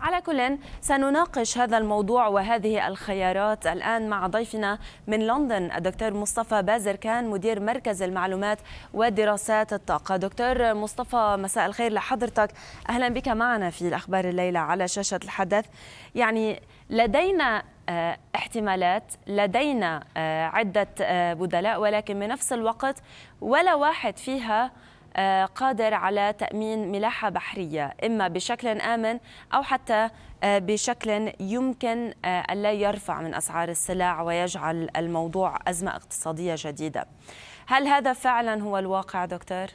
على كل سنناقش هذا الموضوع وهذه الخيارات الآن مع ضيفنا من لندن الدكتور مصطفى بازر كان مدير مركز المعلومات ودراسات الطاقة دكتور مصطفى مساء الخير لحضرتك أهلا بك معنا في الأخبار الليلة على شاشة الحدث يعني لدينا آه، احتمالات لدينا آه، عدة آه، بدلاء ولكن بنفس الوقت ولا واحد فيها آه، قادر على تأمين ملاحة بحرية إما بشكل آمن أو حتى آه، بشكل يمكن ألا آه، يرفع من أسعار السلع ويجعل الموضوع أزمة اقتصادية جديدة هل هذا فعلا هو الواقع دكتور؟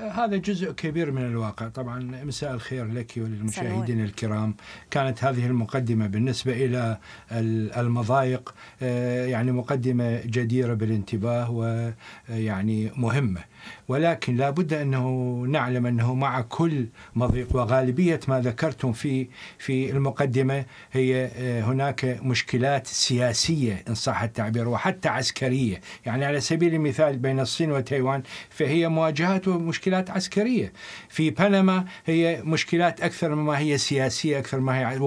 هذا جزء كبير من الواقع طبعا مساء الخير لك وللمشاهدين الكرام كانت هذه المقدمة بالنسبة إلى المضايق آه، يعني مقدمة جديرة بالانتباه ويعني مهمة ولكن لا بد أنه نعلم أنه مع كل مضيق وغالبية ما ذكرتم في في المقدمة هي آه، هناك مشكلات سياسية إن صح التعبير وحتى عسكرية يعني على سبيل المثال بين الصين وتايوان فهي مواجهات ومشكلات عسكرية في بنما هي مشكلات أكثر مما هي سياسية أكثر ما هي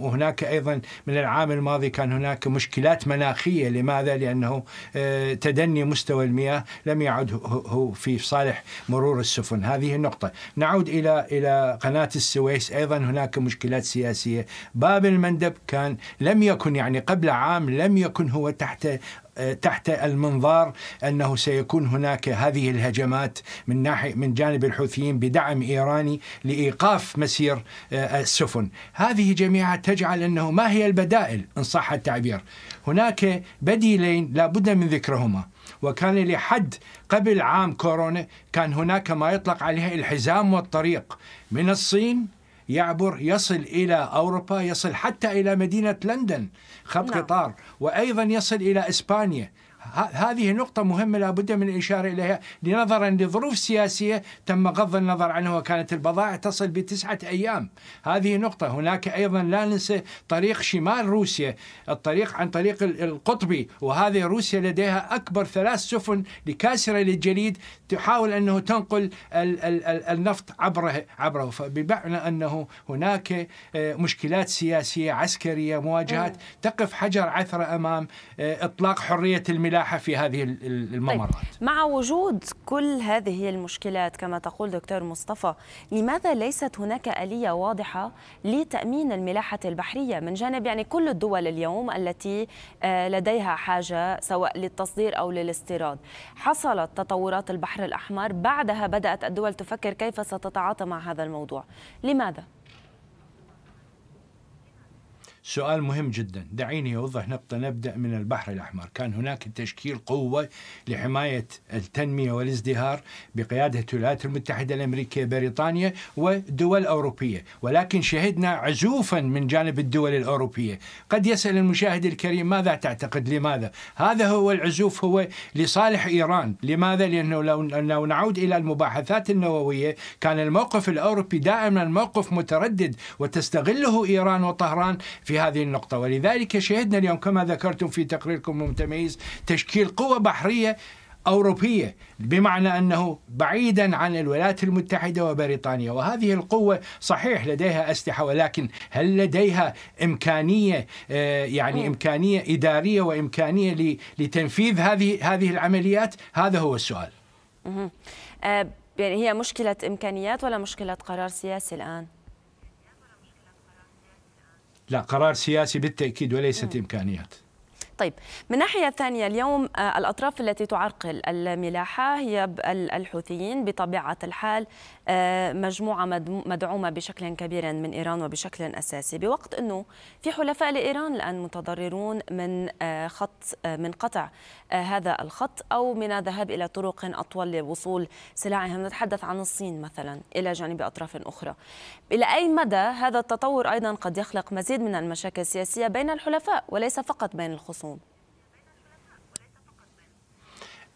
وهناك أيضا من العام الماضي كان هناك مشكلات مناخية لماذا؟ لأنه آه، تدني مستوى المياه لم يعد هو في في صالح مرور السفن هذه النقطة نعود إلى إلى قناة السويس أيضا هناك مشكلات سياسية باب المندب كان لم يكن يعني قبل عام لم يكن هو تحت تحت المنظار انه سيكون هناك هذه الهجمات من ناحيه من جانب الحوثيين بدعم ايراني لايقاف مسير آه، السفن، هذه جميعها تجعل انه ما هي البدائل ان صح التعبير؟ هناك بديلين لابد من ذكرهما. وكان لحد قبل عام كورونا كان هناك ما يطلق عليها الحزام والطريق من الصين يعبر يصل إلى أوروبا يصل حتى إلى مدينة لندن خط نعم. قطار وأيضا يصل إلى إسبانيا هذه نقطة مهمة لابد من الإشارة إليها لنظرا لظروف سياسية تم غض النظر عنه وكانت البضائع تصل بتسعة أيام هذه نقطة هناك أيضا لا ننسى طريق شمال روسيا الطريق عن طريق القطبي وهذه روسيا لديها أكبر ثلاث سفن لكاسرة للجليد تحاول أنه تنقل النفط عبره عبره فبمعنى أنه هناك آه، مشكلات سياسية عسكرية مواجهات أيوة. تقف حجر عثرة أمام آه، إطلاق حرية الملاك الفلاحه في هذه طيب، الممرات طيب. مع وجود كل هذه المشكلات كما تقول دكتور مصطفى لماذا ليست هناك اليه واضحه لتامين الملاحه البحريه من جانب يعني كل الدول اليوم التي آه، لديها حاجه سواء للتصدير او للاستيراد حصلت تطورات البحر الاحمر بعدها بدات الدول تفكر كيف ستتعاطى مع هذا الموضوع لماذا سؤال مهم جدا دعيني أوضح نقطة نبدأ من البحر الأحمر كان هناك تشكيل قوة لحماية التنمية والازدهار بقيادة الولايات المتحدة الأمريكية بريطانيا ودول أوروبية ولكن شهدنا عزوفا من جانب الدول الأوروبية قد يسأل المشاهد الكريم ماذا تعتقد لماذا هذا هو العزوف هو لصالح إيران لماذا لأنه لو نعود إلى المباحثات النووية كان الموقف الأوروبي دائما موقف متردد وتستغله إيران وطهران في هذه النقطة ولذلك شهدنا اليوم كما ذكرتم في تقريركم المتميز تشكيل قوة بحرية أوروبية بمعنى أنه بعيدا عن الولايات المتحدة وبريطانيا وهذه القوة صحيح لديها أسلحة ولكن هل لديها إمكانية آه، يعني إمكانية إدارية وإمكانية لتنفيذ هذه هذه العمليات هذا هو السؤال آه، يعني هي مشكلة إمكانيات ولا مشكلة قرار سياسي الآن؟ لا قرار سياسي بالتأكيد وليست إمكانيات طيب من ناحية ثانية اليوم آه، الأطراف التي تعرقل الملاحة هي الحوثيين بطبيعة الحال آه، مجموعة مدعومة بشكل كبير من إيران وبشكل أساسي بوقت أنه في حلفاء لإيران الآن متضررون من آه، خط من قطع هذا الخط أو من الذهاب إلى طرق أطول لوصول سلعهم نتحدث عن الصين مثلا إلى جانب أطراف أخرى إلى أي مدى هذا التطور أيضا قد يخلق مزيد من المشاكل السياسية بين الحلفاء وليس فقط بين الخصوم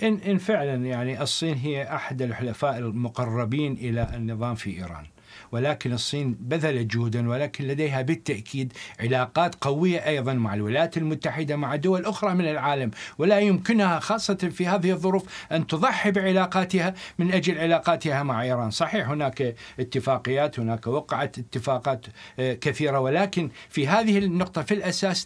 إن, إن فعلا يعني الصين هي أحد الحلفاء المقربين إلى النظام في إيران ولكن الصين بذلت جهدا ولكن لديها بالتأكيد علاقات قوية أيضا مع الولايات المتحدة مع دول أخرى من العالم ولا يمكنها خاصة في هذه الظروف أن تضحي بعلاقاتها من أجل علاقاتها مع إيران صحيح هناك اتفاقيات هناك وقعت اتفاقات آه، كثيرة ولكن في هذه النقطة في الأساس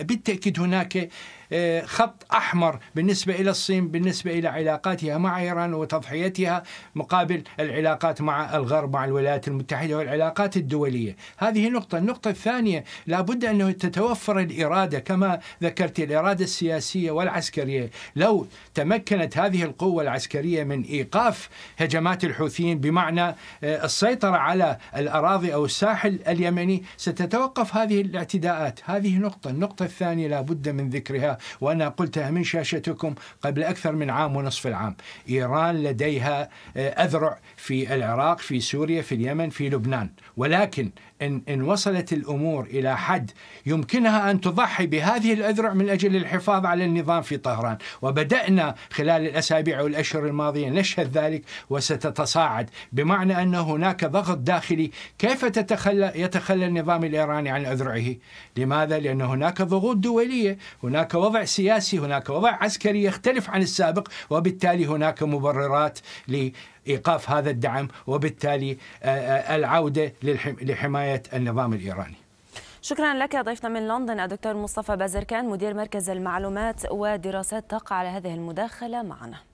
بالتأكيد هناك آه، خط أحمر بالنسبة إلى الصين بالنسبة إلى علاقاتها مع إيران وتضحيتها مقابل العلاقات مع الغرب مع الولايات المتحدة والعلاقات الدولية هذه نقطة النقطة الثانية لابد أنه تتوفر الإرادة كما ذكرت الإرادة السياسية والعسكرية لو تمكنت هذه القوة العسكرية من إيقاف هجمات الحوثيين بمعنى آه، السيطرة على الأراضي أو الساحل اليمني ستتوقف هذه الاعتداءات هذه نقطة النقطة الثانية لابد من ذكرها وأنا قلتها من شاشتكم قبل أكثر من عام ونصف العام إيران لديها آه، أذرع في العراق في سوريا في اليمن في لبنان ولكن إن, إن وصلت الأمور إلى حد يمكنها أن تضحي بهذه الأذرع من أجل الحفاظ على النظام في طهران وبدأنا خلال الأسابيع والأشهر الماضية نشهد ذلك وستتصاعد بمعنى أن هناك ضغط داخلي كيف تتخلى يتخلى النظام الإيراني عن أذرعه لماذا؟ لأن هناك ضغوط دولية هناك وضع وضع سياسي هناك وضع عسكري يختلف عن السابق وبالتالي هناك مبررات لإيقاف هذا الدعم وبالتالي آه، آه، العودة لحماية النظام الإيراني شكرا لك ضيفنا من لندن الدكتور مصطفى بازركان مدير مركز المعلومات ودراسات طاقة على هذه المداخلة معنا